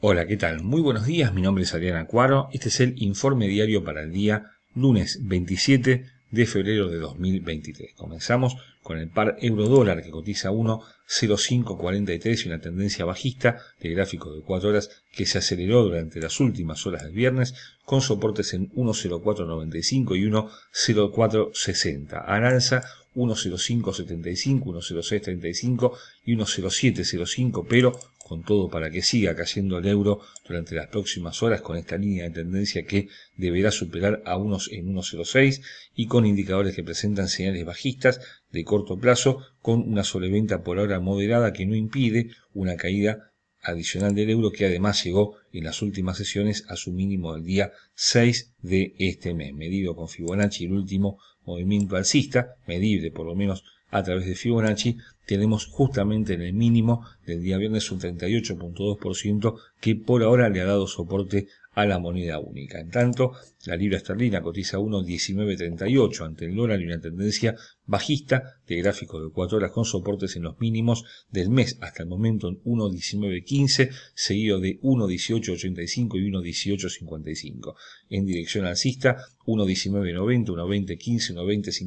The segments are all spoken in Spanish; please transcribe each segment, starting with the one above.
Hola, ¿qué tal? Muy buenos días, mi nombre es Adrián Cuaro. este es el informe diario para el día lunes 27 de febrero de 2023. Comenzamos con el par euro-dólar que cotiza 1,0543 y una tendencia bajista de gráfico de 4 horas que se aceleró durante las últimas horas del viernes con soportes en 1,0495 y 1,0460. Al alza 1.0575, 1.0635 y 1.0705, pero con todo para que siga cayendo el euro durante las próximas horas con esta línea de tendencia que deberá superar a unos en 1.06 y con indicadores que presentan señales bajistas de corto plazo con una sobreventa por hora moderada que no impide una caída adicional del euro que además llegó en las últimas sesiones a su mínimo del día 6 de este mes, medido con Fibonacci el último movimiento alcista, medible por lo menos a través de Fibonacci, tenemos justamente en el mínimo del día viernes un 38.2% que por ahora le ha dado soporte a la moneda única. En tanto, la libra esterlina cotiza 1.1938 ante el dólar y una tendencia bajista de gráfico de 4 horas con soportes en los mínimos del mes hasta el momento en 1.19.15 seguido de 1.18.85 y 1.18.55 en dirección alcista 1.19.90, 1.20.15,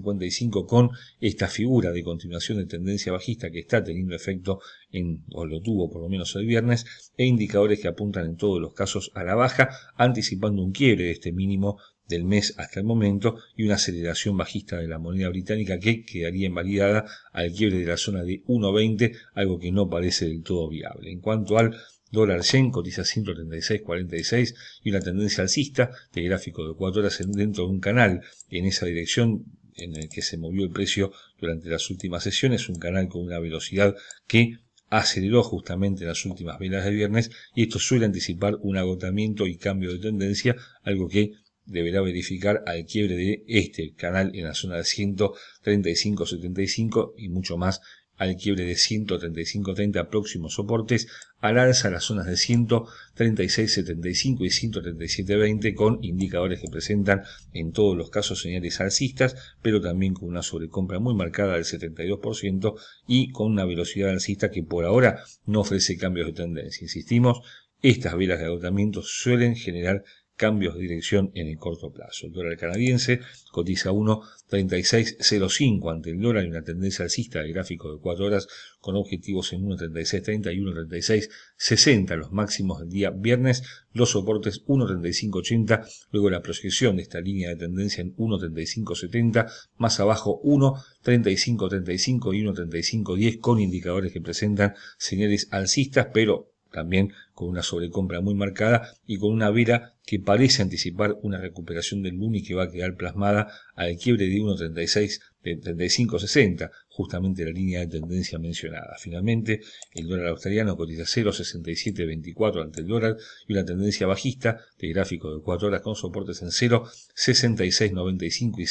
1.20.55 con esta figura de continuación de tendencia bajista que está teniendo efecto en, o lo tuvo por lo menos el viernes e indicadores que apuntan en todos los casos a la baja anticipando un quiebre de este mínimo del mes hasta el momento y una aceleración bajista de la moneda británica que quedaría invalidada al quiebre de la zona de 1.20, algo que no parece del todo viable. En cuanto al dólar yen cotiza 136.46 y una tendencia alcista de gráfico de 4 horas dentro de un canal en esa dirección en el que se movió el precio durante las últimas sesiones, un canal con una velocidad que aceleró justamente en las últimas velas de viernes y esto suele anticipar un agotamiento y cambio de tendencia, algo que deberá verificar al quiebre de este canal en la zona de 135.75 y mucho más al quiebre de 135.30 próximos soportes, al alza las zonas de 136.75 y 137.20 con indicadores que presentan en todos los casos señales alcistas, pero también con una sobrecompra muy marcada del 72% y con una velocidad alcista que por ahora no ofrece cambios de tendencia. Insistimos, estas velas de agotamiento suelen generar cambios de dirección en el corto plazo. El dólar canadiense cotiza 1.3605 ante el dólar y una tendencia alcista de gráfico de 4 horas con objetivos en 1.3630 y 1.3660 los máximos del día viernes, los soportes 1.3580, luego la proyección de esta línea de tendencia en 1.3570, más abajo 1.3535 y 1.3510 con indicadores que presentan señales alcistas, pero también con una sobrecompra muy marcada y con una vela que parece anticipar una recuperación del Luni que va a quedar plasmada al quiebre de 1.36 de 35.60, justamente la línea de tendencia mencionada. Finalmente, el dólar australiano cotiza 0.6724 ante el dólar y una tendencia bajista de gráfico de 4 horas con soportes en 0.6695 y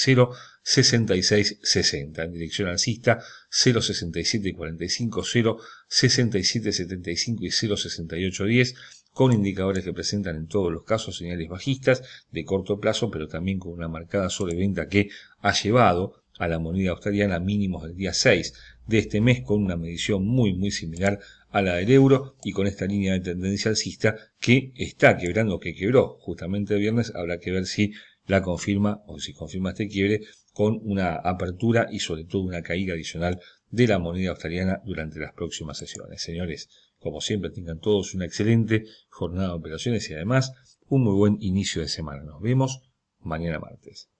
0.6660. En dirección alcista 0.6745, 0.6775 y 0.6810 con indicadores que presentan en todos los casos señales bajistas de corto plazo, pero también con una marcada sobreventa que ha llevado a la moneda australiana a mínimos del día 6 de este mes, con una medición muy muy similar a la del euro y con esta línea de tendencia alcista que está quebrando, que quebró justamente el viernes, habrá que ver si la confirma o si confirma este quiebre con una apertura y sobre todo una caída adicional de la moneda australiana durante las próximas sesiones. Señores, como siempre tengan todos una excelente jornada de operaciones y además un muy buen inicio de semana. Nos vemos mañana martes.